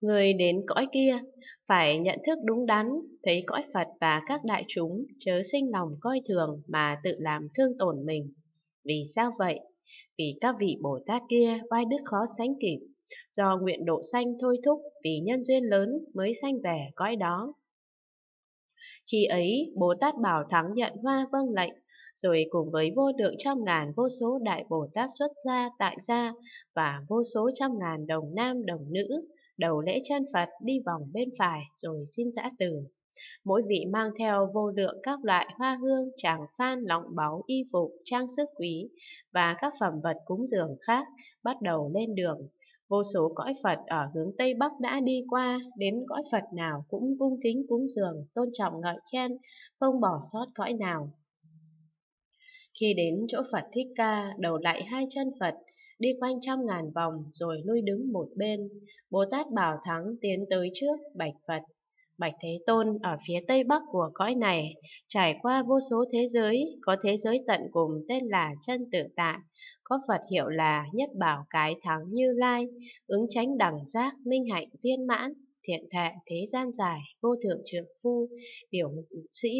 Người đến cõi kia phải nhận thức đúng đắn, thấy cõi Phật và các đại chúng chớ sinh lòng coi thường mà tự làm thương tổn mình. Vì sao vậy? Vì các vị Bồ Tát kia oai đức khó sánh kịp, do nguyện độ sanh thôi thúc vì nhân duyên lớn mới sanh về cõi đó. Khi ấy, Bồ Tát Bảo Thắng nhận hoa vâng lệnh, rồi cùng với vô lượng trăm ngàn vô số đại Bồ Tát xuất gia tại gia và vô số trăm ngàn đồng nam đồng nữ, đầu lễ chân Phật đi vòng bên phải rồi xin giã từ. Mỗi vị mang theo vô lượng các loại hoa hương, tràng phan, lọng báu, y phục, trang sức quý và các phẩm vật cúng dường khác bắt đầu lên đường. Vô số cõi Phật ở hướng Tây Bắc đã đi qua, đến cõi Phật nào cũng cung kính cúng dường, tôn trọng ngợi khen, không bỏ sót cõi nào. Khi đến chỗ Phật Thích Ca, đầu lại hai chân Phật, đi quanh trăm ngàn vòng rồi lui đứng một bên. Bồ Tát Bảo Thắng tiến tới trước bạch Phật. Bạch Thế Tôn ở phía tây bắc của cõi này, trải qua vô số thế giới, có thế giới tận cùng tên là chân tự tại, có Phật hiệu là nhất bảo cái thắng như lai, ứng tránh đẳng giác, minh hạnh viên mãn, thiện thệ thế gian dài, vô thượng trượng phu, điều sĩ